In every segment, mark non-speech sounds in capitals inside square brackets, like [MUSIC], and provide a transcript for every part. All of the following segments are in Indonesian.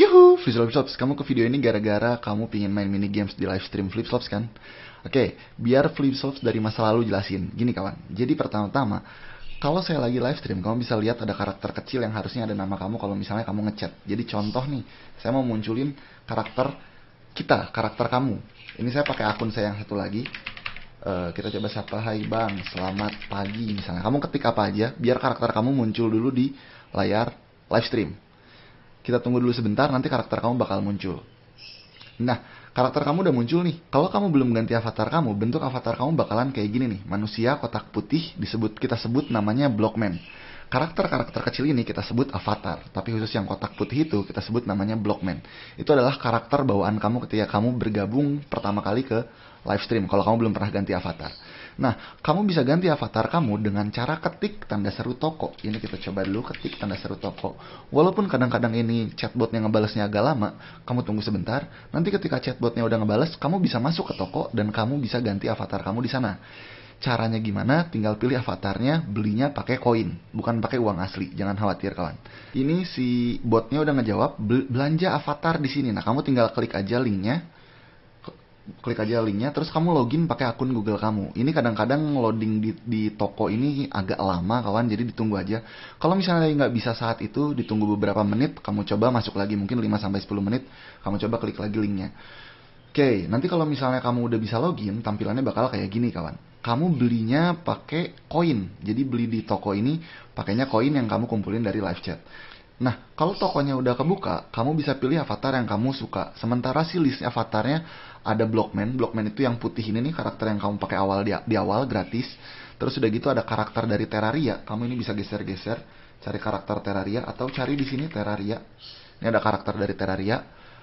Yuhu, Flipslops, kamu ke video ini gara-gara kamu pingin main mini games di live stream Flipslops kan? Oke, biar Flipslops dari masa lalu jelasin. Gini kawan, jadi pertama-tama, kalau saya lagi live stream, kamu bisa lihat ada karakter kecil yang harusnya ada nama kamu kalau misalnya kamu ngechat. Jadi contoh nih, saya mau munculin karakter kita, karakter kamu. Ini saya pakai akun saya yang satu lagi. Uh, kita coba sapa, hai bang, selamat pagi misalnya. Kamu ketik apa aja, biar karakter kamu muncul dulu di layar live stream kita tunggu dulu sebentar, nanti karakter kamu bakal muncul. Nah, karakter kamu udah muncul nih. Kalau kamu belum ganti avatar kamu, bentuk avatar kamu bakalan kayak gini nih. Manusia kotak putih disebut kita sebut namanya Blockman. Karakter-karakter kecil ini kita sebut avatar, tapi khusus yang kotak putih itu kita sebut namanya Blockman. Itu adalah karakter bawaan kamu ketika kamu bergabung pertama kali ke live stream kalau kamu belum pernah ganti avatar. Nah, kamu bisa ganti avatar kamu dengan cara ketik tanda seru toko. Ini kita coba dulu ketik tanda seru toko. Walaupun kadang-kadang ini chatbotnya ngebalesnya agak lama, kamu tunggu sebentar. Nanti ketika chatbotnya udah ngebales, kamu bisa masuk ke toko dan kamu bisa ganti avatar kamu di sana. Caranya gimana? Tinggal pilih avatarnya, belinya pakai koin, bukan pakai uang asli. Jangan khawatir kawan. Ini si botnya udah ngejawab belanja avatar di sini. Nah, kamu tinggal klik aja linknya klik aja linknya terus kamu login pakai akun Google kamu ini kadang-kadang loading di, di toko ini agak lama kawan jadi ditunggu aja kalau misalnya nggak bisa saat itu ditunggu beberapa menit kamu coba masuk lagi mungkin 5 sampai 10 menit kamu coba klik lagi linknya oke nanti kalau misalnya kamu udah bisa login tampilannya bakal kayak gini kawan kamu belinya pakai koin jadi beli di toko ini pakainya koin yang kamu kumpulin dari live chat Nah, kalau tokonya udah kebuka, kamu bisa pilih avatar yang kamu suka. Sementara si list avatarnya ada Blockman. Blockman itu yang putih ini nih karakter yang kamu pakai awal di, di awal gratis. Terus udah gitu ada karakter dari Terraria. Kamu ini bisa geser-geser cari karakter Terraria atau cari di sini Terraria. Ini ada karakter dari Terraria.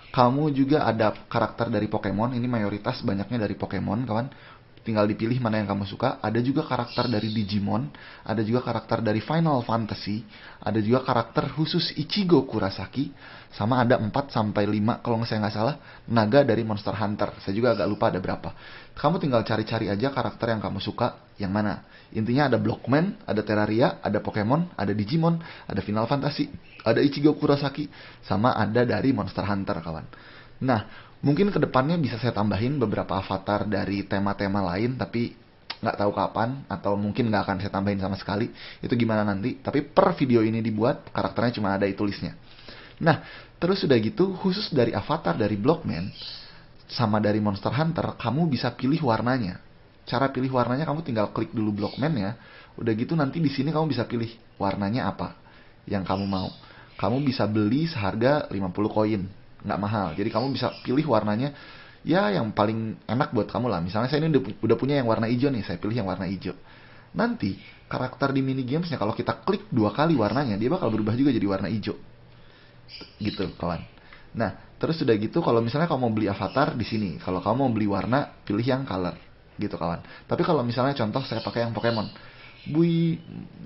Kamu juga ada karakter dari Pokemon. Ini mayoritas banyaknya dari Pokemon, kawan tinggal dipilih mana yang kamu suka. Ada juga karakter dari Digimon, ada juga karakter dari Final Fantasy, ada juga karakter khusus Ichigo Kurosaki sama ada 4 sampai 5 kalau saya nggak salah naga dari Monster Hunter. Saya juga agak lupa ada berapa. Kamu tinggal cari-cari aja karakter yang kamu suka yang mana. Intinya ada Blockman, ada Terraria, ada Pokemon, ada Digimon, ada Final Fantasy, ada Ichigo Kurosaki sama ada dari Monster Hunter kawan. Nah, mungkin kedepannya bisa saya tambahin beberapa avatar dari tema-tema lain, tapi nggak tahu kapan atau mungkin nggak akan saya tambahin sama sekali. Itu gimana nanti? Tapi per video ini dibuat karakternya cuma ada itu listnya. Nah, terus sudah gitu khusus dari avatar dari Blockman sama dari Monster Hunter, kamu bisa pilih warnanya. Cara pilih warnanya kamu tinggal klik dulu Blockman ya. Udah gitu nanti di sini kamu bisa pilih warnanya apa yang kamu mau. Kamu bisa beli seharga 50 koin nggak mahal jadi kamu bisa pilih warnanya ya yang paling enak buat kamu lah misalnya saya ini udah punya yang warna hijau nih saya pilih yang warna hijau nanti karakter di mini gamesnya kalau kita klik dua kali warnanya dia bakal berubah juga jadi warna hijau gitu kawan nah terus sudah gitu kalau misalnya kamu mau beli avatar di sini kalau kamu mau beli warna pilih yang color gitu kawan tapi kalau misalnya contoh saya pakai yang Pokemon bui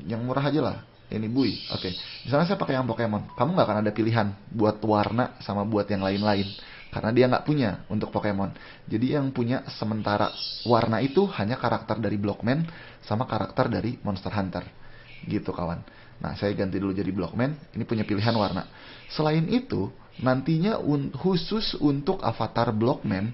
yang murah aja lah ini bui oke okay. misalnya saya pakai yang Pokemon kamu nggak akan ada pilihan buat warna sama buat yang lain-lain karena dia nggak punya untuk Pokemon jadi yang punya sementara warna itu hanya karakter dari Blockman sama karakter dari Monster Hunter gitu kawan nah saya ganti dulu jadi Blockman ini punya pilihan warna selain itu nantinya un khusus untuk avatar Blockman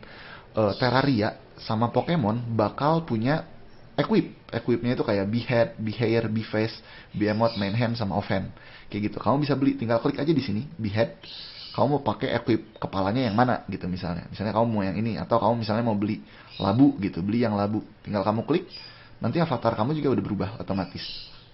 uh, Terraria sama Pokemon bakal punya equip equipnya itu kayak behead, behair, beface, emote main hand sama off hand kayak gitu kamu bisa beli tinggal klik aja di sini behead kamu mau pakai equip kepalanya yang mana gitu misalnya misalnya kamu mau yang ini atau kamu misalnya mau beli labu gitu beli yang labu tinggal kamu klik nanti avatar kamu juga udah berubah otomatis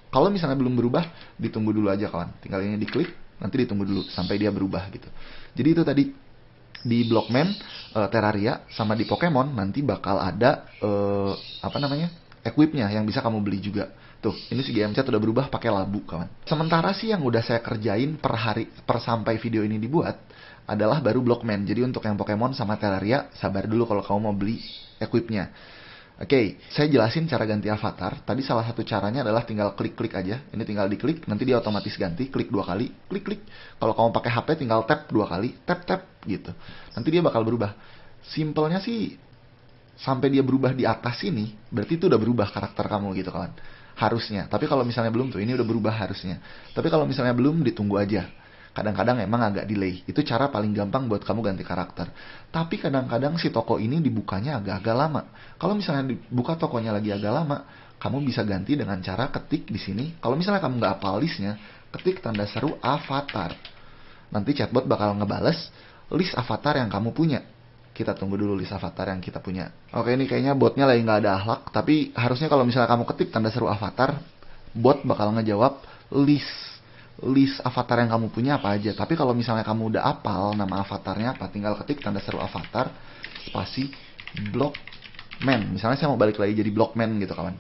kalau misalnya belum berubah ditunggu dulu aja kawan tinggal ini diklik nanti ditunggu dulu sampai dia berubah gitu jadi itu tadi di Blockman, uh, Terraria, sama di Pokemon nanti bakal ada uh, apa namanya equipnya yang bisa kamu beli juga. Tuh, ini si GM sudah udah berubah pakai labu, kawan. Sementara sih yang udah saya kerjain per hari, per sampai video ini dibuat, adalah baru Blockman. Jadi untuk yang Pokemon sama Terraria, sabar dulu kalau kamu mau beli equipnya. Oke, okay, saya jelasin cara ganti avatar. Tadi salah satu caranya adalah tinggal klik-klik aja. Ini tinggal diklik, nanti dia otomatis ganti. Klik dua kali, klik-klik. Kalau kamu pakai HP, tinggal tap dua kali, tap-tap gitu. Nanti dia bakal berubah. Simpelnya sih sampai dia berubah di atas ini, berarti itu udah berubah karakter kamu gitu kawan. Harusnya. Tapi kalau misalnya belum tuh, ini udah berubah harusnya. Tapi kalau misalnya belum, ditunggu aja. Kadang-kadang emang agak delay. Itu cara paling gampang buat kamu ganti karakter. Tapi kadang-kadang si toko ini dibukanya agak-agak lama. Kalau misalnya dibuka tokonya lagi agak lama, kamu bisa ganti dengan cara ketik di sini. Kalau misalnya kamu nggak apa listnya, ketik tanda seru avatar. Nanti chatbot bakal ngebales list avatar yang kamu punya kita tunggu dulu list avatar yang kita punya. Oke, ini kayaknya botnya lagi nggak ada akhlak. tapi harusnya kalau misalnya kamu ketik tanda seru avatar, bot bakal ngejawab list list avatar yang kamu punya apa aja. Tapi kalau misalnya kamu udah apal nama avatarnya apa, tinggal ketik tanda seru avatar spasi blockman. Misalnya saya mau balik lagi jadi blockman gitu kawan.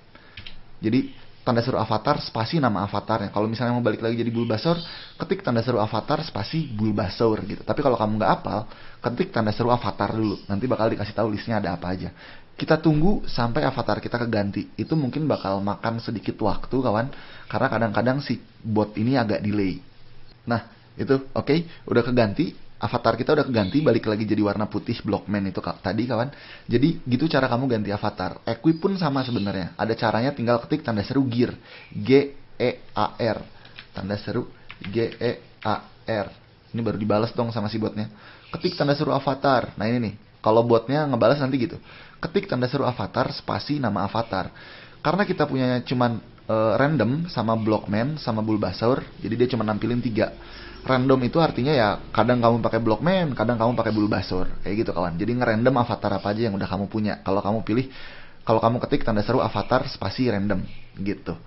Jadi tanda seru avatar spasi nama avatarnya. Kalau misalnya mau balik lagi jadi Bulbasaur, ketik tanda seru avatar spasi Bulbasaur gitu. Tapi kalau kamu nggak apal, ketik tanda seru avatar dulu. Nanti bakal dikasih tahu listnya ada apa aja. Kita tunggu sampai avatar kita keganti. Itu mungkin bakal makan sedikit waktu kawan, karena kadang-kadang si bot ini agak delay. Nah, itu oke, okay, udah keganti avatar kita udah keganti balik lagi jadi warna putih blockman itu tadi kawan. Jadi gitu cara kamu ganti avatar. Equi pun sama sebenarnya. Ada caranya tinggal ketik tanda seru gear. G E A R. Tanda seru G E A R. Ini baru dibalas dong sama si botnya. Ketik tanda seru avatar. Nah ini nih. Kalau botnya ngebalas nanti gitu. Ketik tanda seru avatar spasi nama avatar. Karena kita punya cuman uh, random sama blockman sama bulbasaur, jadi dia cuma nampilin tiga random itu artinya ya kadang kamu pakai Blockman, kadang kamu pakai bulu basur, kayak gitu kawan. Jadi ngerandom avatar apa aja yang udah kamu punya. Kalau kamu pilih, kalau kamu ketik tanda seru avatar spasi random gitu.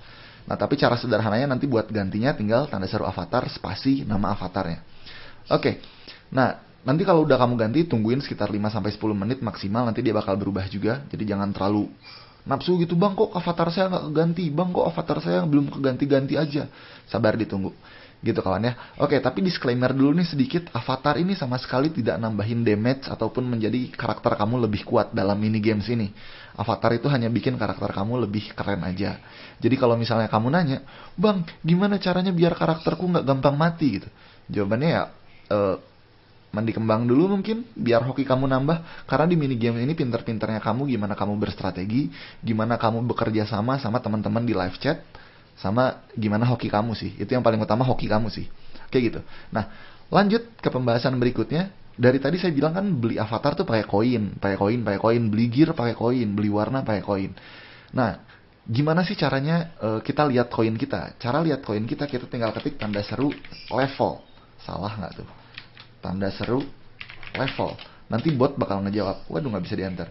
Nah tapi cara sederhananya nanti buat gantinya tinggal tanda seru avatar spasi nama avatarnya. Oke, okay. nah nanti kalau udah kamu ganti tungguin sekitar 5-10 menit maksimal nanti dia bakal berubah juga. Jadi jangan terlalu napsu gitu bang kok avatar saya nggak ganti bang kok avatar saya belum keganti-ganti aja. Sabar ditunggu gitu kawan ya. Oke, tapi disclaimer dulu nih sedikit, avatar ini sama sekali tidak nambahin damage ataupun menjadi karakter kamu lebih kuat dalam mini games ini. Avatar itu hanya bikin karakter kamu lebih keren aja. Jadi kalau misalnya kamu nanya, "Bang, gimana caranya biar karakterku nggak gampang mati?" gitu. Jawabannya ya e, mandi kembang dulu mungkin biar hoki kamu nambah karena di mini game ini pinter-pinternya kamu gimana kamu berstrategi gimana kamu bekerja sama sama teman-teman di live chat sama gimana hoki kamu sih. Itu yang paling utama hoki kamu sih. Kayak gitu. Nah, lanjut ke pembahasan berikutnya. Dari tadi saya bilang kan beli avatar tuh pakai koin, pakai koin, pakai koin, beli gear pakai koin, beli warna pakai koin. Nah, gimana sih caranya uh, kita lihat koin kita? Cara lihat koin kita kita tinggal ketik tanda seru level. Salah nggak tuh? Tanda seru level. Nanti bot bakal ngejawab. Waduh nggak bisa diantar.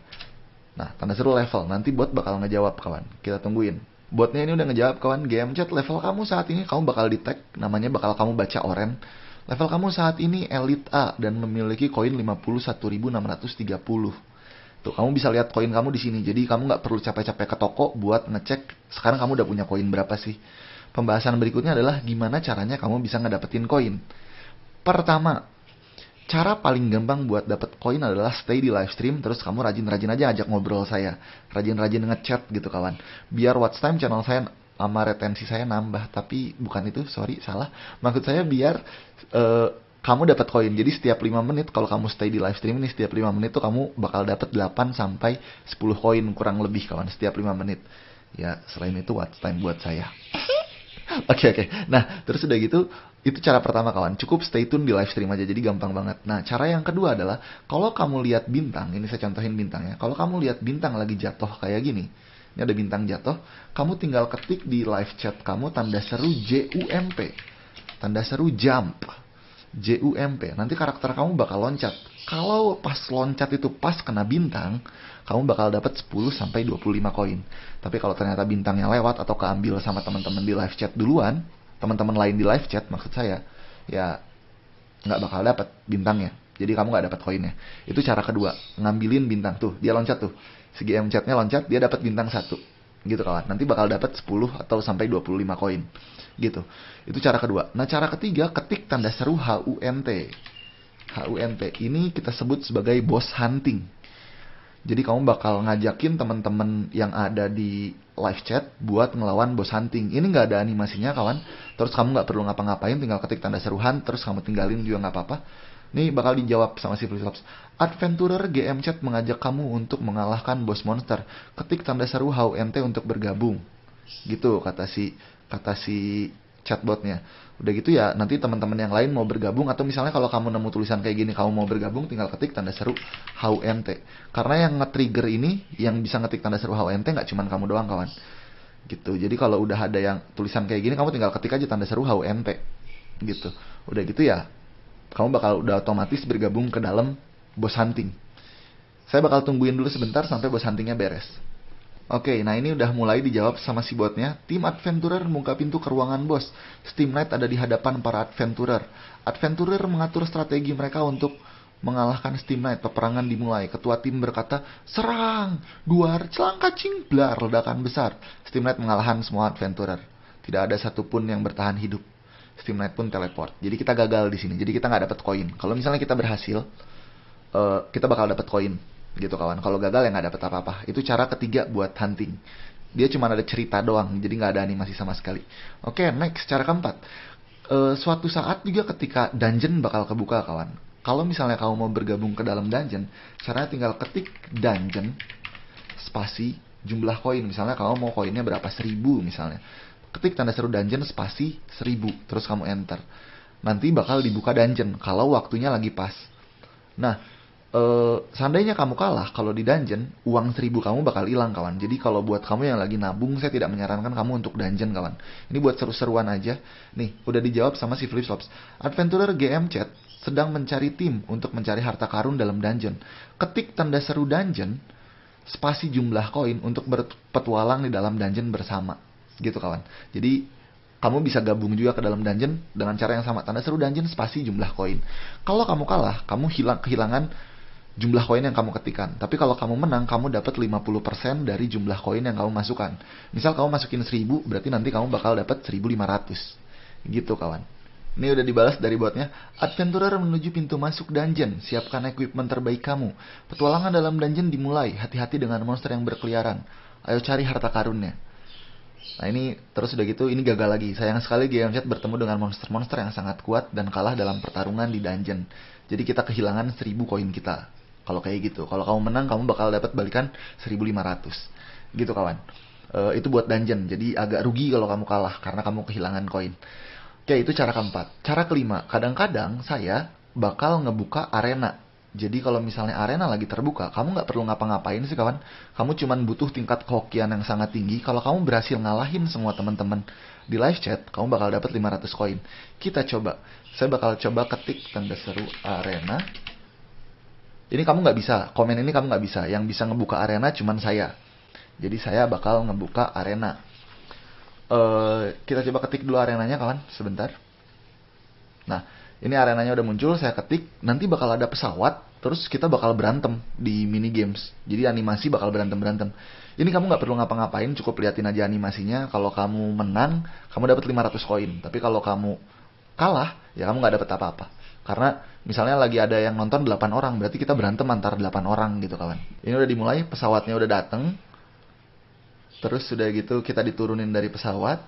Nah, tanda seru level. Nanti bot bakal ngejawab kawan. Kita tungguin buatnya ini udah ngejawab kawan game chat level kamu saat ini kamu bakal di tag namanya bakal kamu baca oren. Level kamu saat ini elite A dan memiliki koin 51.630. Tuh kamu bisa lihat koin kamu di sini. Jadi kamu nggak perlu capek-capek ke toko buat ngecek sekarang kamu udah punya koin berapa sih. Pembahasan berikutnya adalah gimana caranya kamu bisa ngedapetin koin. Pertama, cara paling gampang buat dapet koin adalah stay di live stream terus kamu rajin-rajin aja ajak ngobrol saya rajin-rajin ngechat gitu kawan biar watch time channel saya sama retensi saya nambah tapi bukan itu sorry salah maksud saya biar uh, kamu dapat koin jadi setiap 5 menit kalau kamu stay di live stream ini setiap 5 menit tuh kamu bakal dapet 8 sampai 10 koin kurang lebih kawan setiap 5 menit ya selain itu watch time buat saya [LAUGHS] Oke oke. Nah terus udah gitu itu cara pertama kawan. Cukup stay tune di live stream aja jadi gampang banget. Nah cara yang kedua adalah kalau kamu lihat bintang, ini saya contohin bintangnya. Kalau kamu lihat bintang lagi jatuh kayak gini, ini ada bintang jatuh, kamu tinggal ketik di live chat kamu tanda seru JUMP, tanda seru jump JUMP, nanti karakter kamu bakal loncat. Kalau pas loncat itu pas kena bintang, kamu bakal dapat 10 sampai 25 koin. Tapi kalau ternyata bintangnya lewat atau keambil sama teman-teman di live chat duluan, teman-teman lain di live chat maksud saya, ya nggak bakal dapat bintangnya. Jadi kamu nggak dapat koinnya. Itu cara kedua, ngambilin bintang tuh, dia loncat tuh. Si GM chatnya loncat, dia dapat bintang satu gitu kawan. Nanti bakal dapat 10 atau sampai 25 koin. Gitu. Itu cara kedua. Nah, cara ketiga ketik tanda seru HUNT. HUNT ini kita sebut sebagai boss hunting. Jadi kamu bakal ngajakin teman-teman yang ada di live chat buat ngelawan boss hunting. Ini nggak ada animasinya kawan. Terus kamu nggak perlu ngapa-ngapain, tinggal ketik tanda seruhan terus kamu tinggalin juga nggak apa-apa Nih bakal dijawab sama si Flipflops. Adventurer GM Chat mengajak kamu untuk mengalahkan bos monster. Ketik tanda seru HUNT untuk bergabung. Gitu kata si kata si chatbotnya. Udah gitu ya nanti teman-teman yang lain mau bergabung atau misalnya kalau kamu nemu tulisan kayak gini kamu mau bergabung tinggal ketik tanda seru HUNT. Karena yang nge-trigger ini yang bisa ngetik tanda seru HUNT nggak cuman kamu doang kawan. Gitu. Jadi kalau udah ada yang tulisan kayak gini kamu tinggal ketik aja tanda seru HUNT. Gitu. Udah gitu ya kamu bakal udah otomatis bergabung ke dalam bos hunting. Saya bakal tungguin dulu sebentar sampai bos huntingnya beres. Oke, nah ini udah mulai dijawab sama si botnya. Tim adventurer membuka pintu ke ruangan bos. Steam Knight ada di hadapan para adventurer. Adventurer mengatur strategi mereka untuk mengalahkan Steam Knight. Peperangan dimulai. Ketua tim berkata, serang! Duar, celangka cingblar, ledakan besar. Steam Knight mengalahkan semua adventurer. Tidak ada satupun yang bertahan hidup. Steam Knight pun teleport. Jadi kita gagal di sini. Jadi kita nggak dapat koin. Kalau misalnya kita berhasil, uh, kita bakal dapat koin gitu kawan. Kalau gagal ya nggak dapat apa-apa. Itu cara ketiga buat hunting. Dia cuma ada cerita doang, jadi nggak ada animasi sama sekali. Oke, okay, next cara keempat. Uh, suatu saat juga ketika dungeon bakal kebuka kawan. Kalau misalnya kamu mau bergabung ke dalam dungeon, caranya tinggal ketik dungeon spasi jumlah koin. Misalnya kamu mau koinnya berapa seribu misalnya ketik tanda seru dungeon spasi 1000 terus kamu enter nanti bakal dibuka dungeon kalau waktunya lagi pas nah eh, seandainya kamu kalah kalau di dungeon uang 1000 kamu bakal hilang kawan jadi kalau buat kamu yang lagi nabung saya tidak menyarankan kamu untuk dungeon kawan ini buat seru-seruan aja nih udah dijawab sama si Flip Flops Adventurer GM Chat sedang mencari tim untuk mencari harta karun dalam dungeon. Ketik tanda seru dungeon, spasi jumlah koin untuk berpetualang di dalam dungeon bersama gitu kawan jadi kamu bisa gabung juga ke dalam dungeon dengan cara yang sama tanda seru dungeon spasi jumlah koin kalau kamu kalah kamu hilang kehilangan jumlah koin yang kamu ketikan. Tapi kalau kamu menang, kamu dapat 50% dari jumlah koin yang kamu masukkan. Misal kamu masukin 1000, berarti nanti kamu bakal dapat 1500. Gitu kawan. Ini udah dibalas dari botnya. Adventurer menuju pintu masuk dungeon. Siapkan equipment terbaik kamu. Petualangan dalam dungeon dimulai. Hati-hati dengan monster yang berkeliaran. Ayo cari harta karunnya. Nah ini terus udah gitu ini gagal lagi. Sayang sekali chat bertemu dengan monster-monster yang sangat kuat dan kalah dalam pertarungan di dungeon. Jadi kita kehilangan 1000 koin kita. Kalau kayak gitu, kalau kamu menang kamu bakal dapat balikan 1500. Gitu kawan. E, itu buat dungeon. Jadi agak rugi kalau kamu kalah karena kamu kehilangan koin. Oke, itu cara keempat. Cara kelima, kadang-kadang saya bakal ngebuka arena jadi kalau misalnya arena lagi terbuka, kamu nggak perlu ngapa-ngapain sih kawan. Kamu cuman butuh tingkat kehokian yang sangat tinggi. Kalau kamu berhasil ngalahin semua teman-teman di live chat, kamu bakal dapat 500 koin. Kita coba. Saya bakal coba ketik tanda seru arena. Ini kamu nggak bisa. Komen ini kamu nggak bisa. Yang bisa ngebuka arena cuman saya. Jadi saya bakal ngebuka arena. Uh, kita coba ketik dulu arenanya kawan, sebentar. Nah, ini arenanya udah muncul saya ketik nanti bakal ada pesawat terus kita bakal berantem di mini games jadi animasi bakal berantem berantem ini kamu nggak perlu ngapa-ngapain cukup liatin aja animasinya kalau kamu menang kamu dapat 500 koin tapi kalau kamu kalah ya kamu nggak dapat apa-apa karena misalnya lagi ada yang nonton 8 orang berarti kita berantem antar 8 orang gitu kawan ini udah dimulai pesawatnya udah dateng terus sudah gitu kita diturunin dari pesawat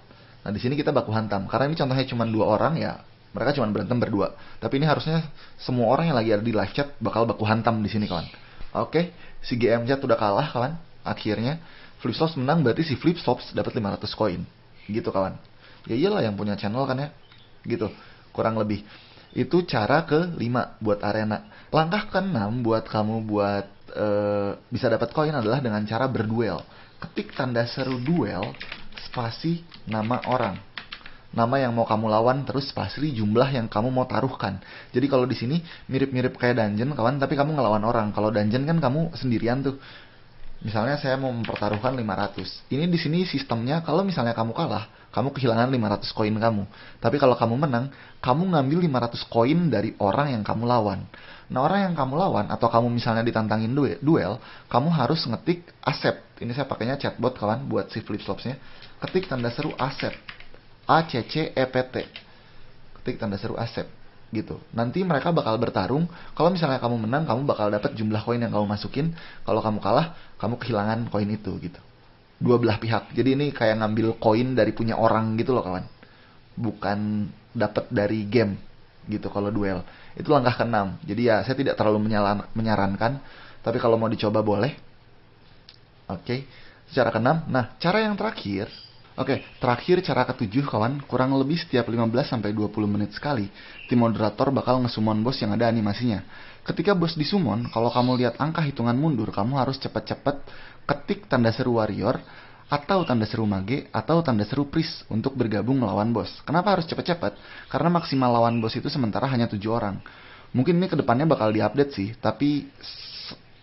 nah di sini kita baku hantam karena ini contohnya cuma dua orang ya mereka cuma berantem berdua tapi ini harusnya semua orang yang lagi ada di live chat bakal baku hantam di sini kawan oke okay. si GM chat udah kalah kawan akhirnya Flipstops menang berarti si Flipstops dapat 500 koin gitu kawan ya iyalah yang punya channel kan ya gitu kurang lebih itu cara ke 5 buat arena langkah ke 6 buat kamu buat uh, bisa dapat koin adalah dengan cara berduel ketik tanda seru duel spasi nama orang nama yang mau kamu lawan terus pasti jumlah yang kamu mau taruhkan. Jadi kalau di sini mirip-mirip kayak dungeon kawan tapi kamu ngelawan orang. Kalau dungeon kan kamu sendirian tuh. Misalnya saya mau mempertaruhkan 500. Ini di sini sistemnya kalau misalnya kamu kalah, kamu kehilangan 500 koin kamu. Tapi kalau kamu menang, kamu ngambil 500 koin dari orang yang kamu lawan. Nah orang yang kamu lawan atau kamu misalnya ditantangin duel, kamu harus ngetik accept. Ini saya pakainya chatbot kawan buat si flip flopsnya. Ketik tanda seru accept. ACC EPT, Ketik tanda seru ASEP gitu. Nanti mereka bakal bertarung. Kalau misalnya kamu menang, kamu bakal dapat jumlah koin yang kamu masukin. Kalau kamu kalah, kamu kehilangan koin itu gitu. Dua belah pihak. Jadi ini kayak ngambil koin dari punya orang gitu loh kawan. Bukan dapat dari game gitu kalau duel. Itu langkah keenam. Jadi ya saya tidak terlalu menyarankan, tapi kalau mau dicoba boleh. Oke. Okay. Secara keenam. Nah, cara yang terakhir Oke, terakhir cara ketujuh kawan, kurang lebih setiap 15 sampai 20 menit sekali, tim moderator bakal ngesumon bos yang ada animasinya. Ketika bos disumon, kalau kamu lihat angka hitungan mundur, kamu harus cepet-cepet ketik tanda seru warrior atau tanda seru mage atau tanda seru pris untuk bergabung melawan bos. Kenapa harus cepet-cepet? Karena maksimal lawan bos itu sementara hanya tujuh orang. Mungkin ini kedepannya bakal diupdate sih, tapi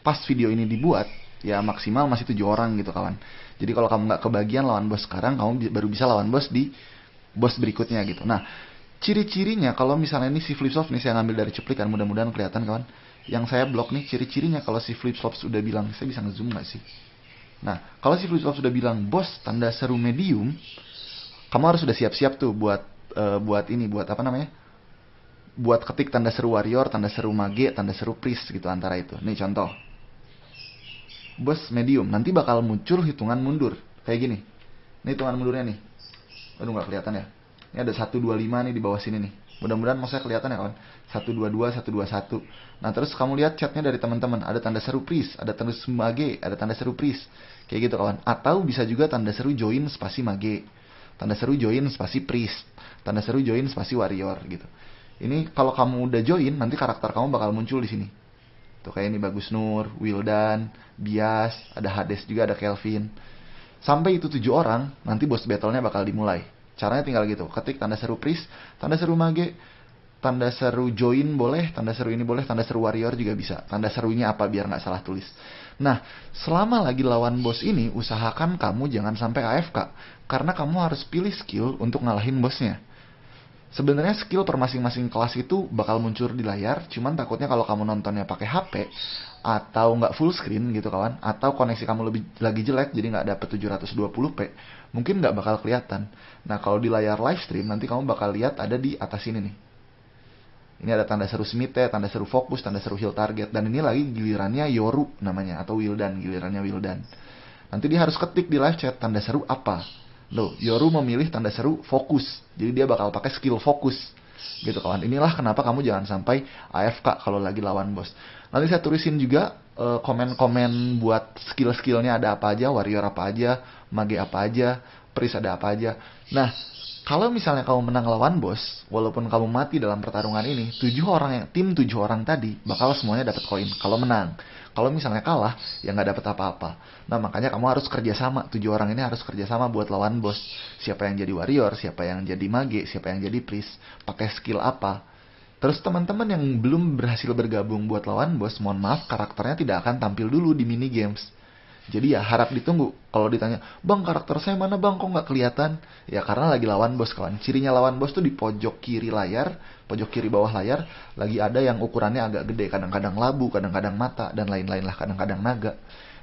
pas video ini dibuat, ya maksimal masih tujuh orang gitu kawan. Jadi kalau kamu nggak kebagian lawan bos sekarang, kamu baru bisa lawan bos di bos berikutnya gitu. Nah, ciri-cirinya kalau misalnya ini si flip nih saya ngambil dari cuplikan mudah-mudahan kelihatan kawan. Yang saya blok nih ciri-cirinya kalau si flip flop sudah bilang saya bisa ngezoom nggak sih? Nah, kalau si flip sudah bilang bos tanda seru medium, kamu harus sudah siap-siap tuh buat uh, buat ini buat apa namanya? Buat ketik tanda seru warrior, tanda seru mage, tanda seru priest gitu antara itu. Nih contoh bus medium nanti bakal muncul hitungan mundur kayak gini ini hitungan mundurnya nih aduh nggak kelihatan ya ini ada 125 nih di bawah sini nih mudah-mudahan maksudnya kelihatan ya kawan 122 121 nah terus kamu lihat chatnya dari teman-teman ada tanda seru pris ada tanda seru mage ada tanda seru pris kayak gitu kawan atau bisa juga tanda seru join spasi mage tanda seru join spasi pris tanda seru join spasi warrior gitu ini kalau kamu udah join nanti karakter kamu bakal muncul di sini Tuh kayak ini Bagus Nur, Wildan, Bias, ada Hades juga, ada Kelvin. Sampai itu tujuh orang, nanti boss battle-nya bakal dimulai. Caranya tinggal gitu, ketik tanda seru Pris, tanda seru Mage, tanda seru join boleh, tanda seru ini boleh, tanda seru warrior juga bisa. Tanda serunya apa biar nggak salah tulis. Nah, selama lagi lawan bos ini, usahakan kamu jangan sampai AFK. Karena kamu harus pilih skill untuk ngalahin bosnya. Sebenarnya skill per masing-masing kelas itu bakal muncul di layar, cuman takutnya kalau kamu nontonnya pakai HP atau nggak full screen gitu kawan, atau koneksi kamu lebih lagi jelek jadi nggak dapet 720p, mungkin nggak bakal kelihatan. Nah kalau di layar live stream nanti kamu bakal lihat ada di atas ini nih. Ini ada tanda seru Smite, ya, tanda seru fokus, tanda seru heal target, dan ini lagi gilirannya Yoru namanya atau Wildan, gilirannya Wildan. Nanti dia harus ketik di live chat tanda seru apa lo, Yoru memilih tanda seru fokus. Jadi dia bakal pakai skill fokus. Gitu kawan. Inilah kenapa kamu jangan sampai AFK kalau lagi lawan bos. Nanti saya tulisin juga eh, komen-komen uh, buat skill-skillnya ada apa aja, warrior apa aja, mage apa aja, priest ada apa aja. Nah, kalau misalnya kamu menang lawan bos, walaupun kamu mati dalam pertarungan ini, tujuh orang yang tim tujuh orang tadi bakal semuanya dapat koin kalau menang. Kalau misalnya kalah, ya nggak dapat apa-apa. Nah makanya kamu harus kerjasama. Tujuh orang ini harus kerjasama buat lawan bos. Siapa yang jadi warrior, siapa yang jadi mage, siapa yang jadi priest, pakai skill apa. Terus teman-teman yang belum berhasil bergabung buat lawan bos, mohon maaf karakternya tidak akan tampil dulu di mini games jadi ya harap ditunggu kalau ditanya, "Bang, karakter saya mana, Bang? Kok nggak kelihatan?" Ya karena lagi lawan bos kawan. Cirinya lawan bos tuh di pojok kiri layar, pojok kiri bawah layar, lagi ada yang ukurannya agak gede, kadang-kadang labu, kadang-kadang mata dan lain-lain lah, kadang-kadang naga.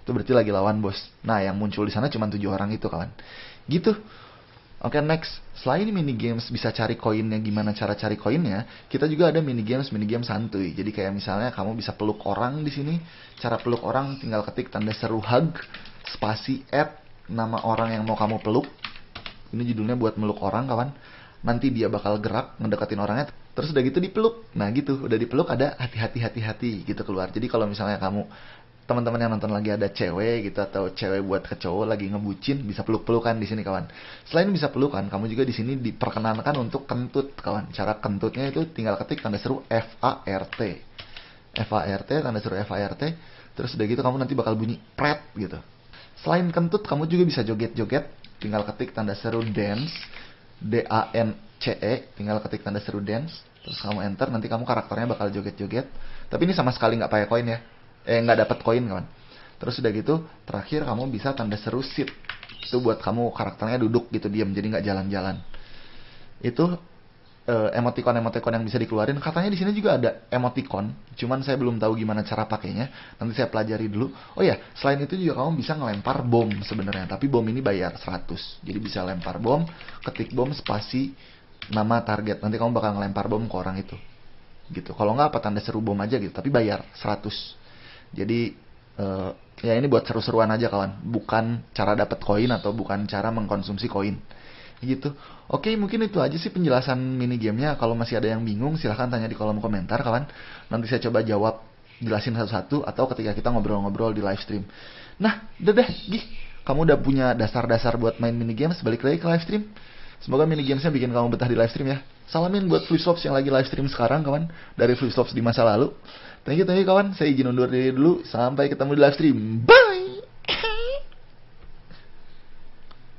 Itu berarti lagi lawan bos. Nah, yang muncul di sana cuma tujuh orang itu, kawan. Gitu. Oke okay, next, selain mini games bisa cari koinnya gimana cara cari koinnya, kita juga ada mini games mini games santuy. Jadi kayak misalnya kamu bisa peluk orang di sini, cara peluk orang tinggal ketik tanda seru hug spasi app nama orang yang mau kamu peluk. Ini judulnya buat meluk orang kawan. Nanti dia bakal gerak ngedekatin orangnya. Terus udah gitu dipeluk. Nah gitu, udah dipeluk ada hati-hati hati-hati gitu keluar. Jadi kalau misalnya kamu teman-teman yang nonton lagi ada cewek gitu atau cewek buat ke cowok lagi ngebucin bisa peluk-pelukan di sini kawan. Selain bisa pelukan, kamu juga di sini diperkenankan untuk kentut kawan. Cara kentutnya itu tinggal ketik tanda seru F A R T. F A R T tanda seru F A R T. Terus udah gitu kamu nanti bakal bunyi pret gitu. Selain kentut, kamu juga bisa joget-joget. Tinggal ketik tanda seru dance. D A N C E. Tinggal ketik tanda seru dance. Terus kamu enter, nanti kamu karakternya bakal joget-joget. Tapi ini sama sekali nggak pakai koin ya eh nggak dapat koin kawan terus udah gitu terakhir kamu bisa tanda seru sit itu buat kamu karakternya duduk gitu diam jadi nggak jalan-jalan itu uh, eh, emoticon emoticon yang bisa dikeluarin katanya di sini juga ada emoticon cuman saya belum tahu gimana cara pakainya nanti saya pelajari dulu oh ya selain itu juga kamu bisa ngelempar bom sebenarnya tapi bom ini bayar 100 jadi bisa lempar bom ketik bom spasi nama target nanti kamu bakal ngelempar bom ke orang itu gitu kalau nggak apa tanda seru bom aja gitu tapi bayar 100 jadi uh, ya ini buat seru-seruan aja kawan, bukan cara dapat koin atau bukan cara mengkonsumsi koin. Gitu. Oke, mungkin itu aja sih penjelasan mini gamenya. Kalau masih ada yang bingung, silahkan tanya di kolom komentar kawan. Nanti saya coba jawab jelasin satu-satu atau ketika kita ngobrol-ngobrol di live stream. Nah, udah deh, gih. Kamu udah punya dasar-dasar buat main mini games, balik lagi ke live stream. Semoga mini gamesnya bikin kamu betah di live stream ya. Salamin buat Free Shops yang lagi live stream sekarang kawan dari Free Shops di masa lalu. Thank you, thank you kawan. Saya izin undur diri dulu. Sampai ketemu di live stream. Bye!